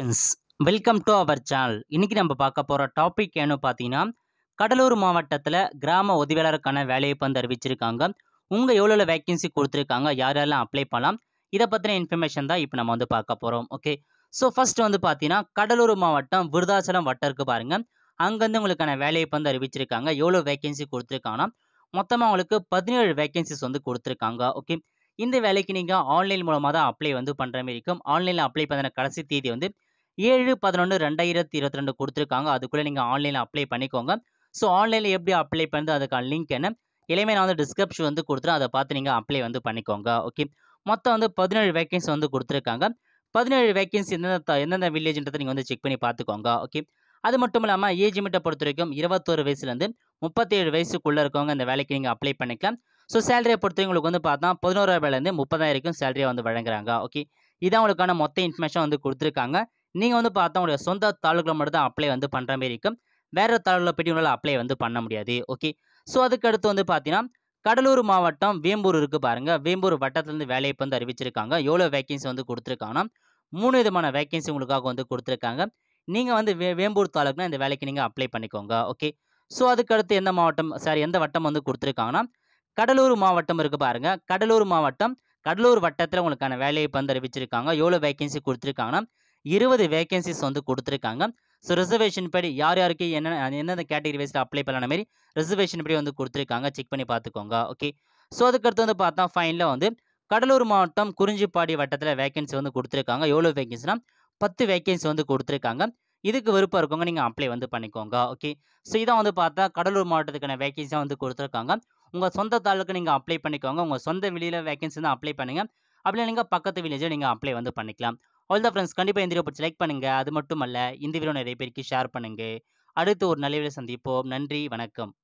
friends welcome to our channel இன்றைக்கி நம்ம பார்க்க போகிற டாபிக் ஏன்னு பார்த்தீங்கன்னா கடலூர் மாவட்டத்தில் கிராம உதவியாளருக்கான வேலையை வந்து அறிவிச்சிருக்காங்க உங்கள் எவ்வளோ வேக்கன்சி கொடுத்துருக்காங்க யார் யாரெல்லாம் அப்ளை பண்ணலாம் இதை பற்றின இன்ஃபர்மேஷன் தான் இப்போ நம்ம வந்து பார்க்க போகிறோம் ஓகே ஸோ ஃபஸ்ட்டு வந்து பார்த்தீங்கன்னா கடலூர் மாவட்டம் விருதாச்சலம் வட்டருக்கு பாருங்கள் அங்கேருந்து உங்களுக்கான வேலையை வந்து அறிவிச்சிருக்காங்க எவ்வளோ வேக்கன்சி கொடுத்துருக்காங்கன்னா மொத்தமாக உங்களுக்கு பதினேழு வேக்கன்சிஸ் வந்து கொடுத்துருக்காங்க ஓகே இந்த வேலைக்கு நீங்கள் ஆன்லைன் மூலமாக தான் அப்ளை வந்து பண்ணுற மாதிரி இருக்கும் ஆன்லைனில் அப்ளை பண்ணுற கடைசி தேதி வந்து ஏழு பதினொன்று ரெண்டாயிரத்தி இருபத்தி ரெண்டு கொடுத்துருக்காங்க அதுக்குள்ளே நீங்கள் ஆன்லைனில் அப்ளை பண்ணிக்கோங்க ஸோ ஆன்லைனில் எப்படி அப்ளை பண்ணுறது அதுக்கான லிங்க் என்ன எல்லாமே நான் வந்து டிஸ்கிரிப்ஷன் வந்து கொடுத்துருவேன் அதை பார்த்து நீங்கள் அப்ளை வந்து பண்ணிக்கோங்க ஓகே மொத்தம் வந்து பதினேழு வேக்கன்சி வந்து கொடுத்துருக்காங்க பதினேழு வேக்கன்சி எந்தெந்த எந்தெந்த வில்லேஜ்ன்றதை நீங்கள் வந்து செக் பண்ணி பார்த்துக்கோங்க ஓகே அது மட்டும் இல்லாமல் ஏஜ் மீட்டை பொறுத்த வரைக்கும் இருபத்தோரு வயசுலேருந்து முப்பத்தேழு வயசுக்குள்ளே இருக்கவங்க இந்த வேலைக்கு நீங்கள் அப்ளை பண்ணிக்கலாம் ஸோ சேலரியை உங்களுக்கு வந்து பார்த்தா பதினோராயிரூபாயிலேருந்து முப்பதாயிரம் வரைக்கும் சேலரியை வந்து வழங்குறாங்க ஓகே இதான் உங்களுக்கான மொத்த இன்ஃபர்மேஷன் வந்து கொடுத்துருக்காங்க நீங்கள் வந்து பார்த்தா உங்களுடைய சொந்த தாலுக்கில் மட்டும் தான் அப்ளை வந்து பண்ணுற மாரி இருக்கும் வேறு தாலுக்கில் போய்ட்டு உங்களால் அப்ளை வந்து பண்ண முடியாது ஓகே ஸோ அதுக்கடுத்து வந்து பார்த்தீங்கன்னா கடலூர் மாவட்டம் வேம்பூர் இருக்குது பாருங்கள் வேம்பூர் வட்டத்துலேருந்து வேலைவாய்ப்பு வந்து அறிவிச்சிருக்காங்க எவ்வளோ வேக்கன்சி வந்து கொடுத்துருக்காங்கன்னா மூணு விதமான வேக்கன்சி உங்களுக்காக வந்து கொடுத்துருக்காங்க நீங்கள் வந்து வே வேம்பூர் தாலுக்குனா இந்த வேலைக்கு நீங்கள் அப்ளை பண்ணிக்கோங்க ஓகே ஸோ அதுக்கடுத்து எந்த மாவட்டம் சாரி எந்த வட்டம் வந்து கொடுத்துருக்காங்கன்னா கடலூர் மாவட்டம் இருக்குது பாருங்கள் கடலூர் மாவட்டம் கடலூர் வட்டத்தில் உங்களுக்கான வேலையை வந்து அறிவிச்சிருக்காங்க எவ்வளோ வேக்கன்சி கொடுத்துருக்காங்கன்னா இருபது வேகன்சிஸ் வந்து கொடுத்துருக்காங்க ஸோ ரிசர்வேஷன் படி யார் யாருக்கு என்ன என்னென்ன கேட்டகரி வைஸில் அப்ளை பண்ணலாம் மாரி ரிசர்வேஷன் படி வந்து கொடுத்துருக்காங்க செக் பண்ணி பார்த்துக்கோங்க ஓகே ஸோ அதுக்கடுத்து வந்து பார்த்தா ஃபைனில் வந்து கடலூர் மாவட்டம் குறிஞ்சிப்பாடி வட்டத்தில் வேகன்சி வந்து கொடுத்துருக்காங்க எவ்வளோ வேகன்சினா பத்து வேகன்சி வந்து கொடுத்துருக்காங்க இதுக்கு விருப்பம் இருக்கவங்க நீங்கள் அப்ளை வந்து பண்ணிக்கோங்க ஓகே ஸோ இதான் வந்து பார்த்தா கடலூர் மாவட்டத்துக்கான வேகன்சியாக வந்து கொடுத்துருக்காங்க உங்கள் சொந்த தாளுக்கு நீங்கள் அப்ளை பண்ணிக்கோங்க உங்கள் சொந்த வெளியில் வேகன்சி தான் அப்ளை பண்ணுங்கள் அப்படி நீங்கள் பக்கத்து வில்லேஜில் நீங்கள் அப்ளை வந்து பண்ணிக்கலாம் ஆல் த ஃப்ரெண்ட்ஸ் கண்டிப்பாக இந்த வீடியோ பிடிச்சி லைக் பண்ணுங்கள் அது மட்டும் அல்ல இந்த வீடியோ நிறைய பேருக்கு ஷேர் பண்ணுங்கள் அடுத்து ஒரு நல்ல வீடியோ சந்திப்போம் நன்றி வணக்கம்